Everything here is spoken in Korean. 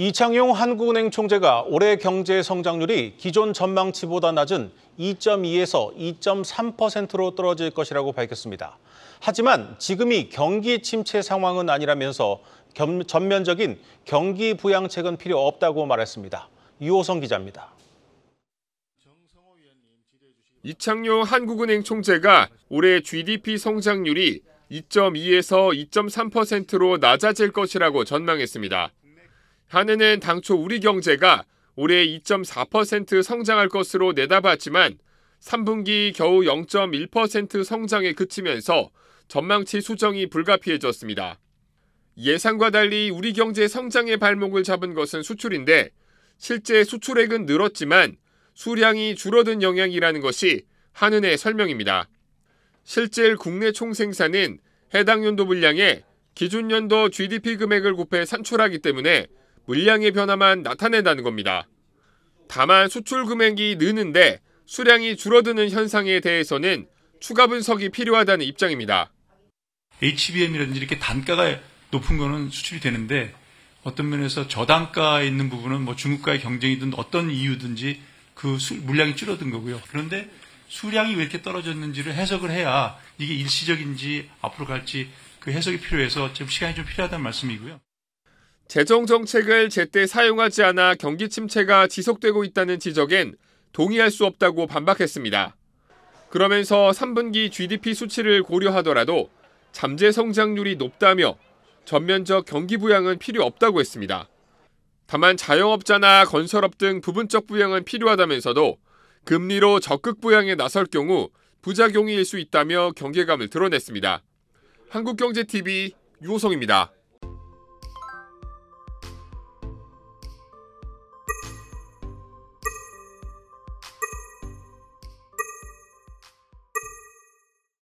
이창용 한국은행 총재가 올해 경제 성장률이 기존 전망치보다 낮은 2.2에서 2.3%로 떨어질 것이라고 밝혔습니다. 하지만 지금이 경기 침체 상황은 아니라면서 전면적인 경기 부양책은 필요 없다고 말했습니다. 유호성 기자입니다. 이창용 한국은행 총재가 올해 GDP 성장률이 2.2에서 2.3%로 낮아질 것이라고 전망했습니다. 한은은 당초 우리 경제가 올해 2.4% 성장할 것으로 내다봤지만 3분기 겨우 0.1% 성장에 그치면서 전망치 수정이 불가피해졌습니다. 예상과 달리 우리 경제 성장의 발목을 잡은 것은 수출인데 실제 수출액은 늘었지만 수량이 줄어든 영향이라는 것이 한은의 설명입니다. 실제 국내 총생산은 해당 연도 분량에 기준 연도 GDP 금액을 곱해 산출하기 때문에 물량의 변화만 나타낸다는 겁니다. 다만 수출 금액이 느는데 수량이 줄어드는 현상에 대해서는 추가 분석이 필요하다는 입장입니다. HBM이라든지 이렇게 단가가 높은 거는 수출이 되는데 어떤 면에서 저단가에 있는 부분은 뭐 중국과의 경쟁이든 어떤 이유든지 그 물량이 줄어든 거고요. 그런데 수량이 왜 이렇게 떨어졌는지를 해석을 해야 이게 일시적인지 앞으로 갈지 그 해석이 필요해서 지금 시간이 좀 필요하다는 말씀이고요. 재정 정책을 제때 사용하지 않아 경기 침체가 지속되고 있다는 지적엔 동의할 수 없다고 반박했습니다. 그러면서 3분기 GDP 수치를 고려하더라도 잠재 성장률이 높다며 전면적 경기 부양은 필요 없다고 했습니다. 다만 자영업자나 건설업 등 부분적 부양은 필요하다면서도 금리로 적극 부양에 나설 경우 부작용이 일수 있다며 경계감을 드러냈습니다. 한국경제TV 유호성입니다.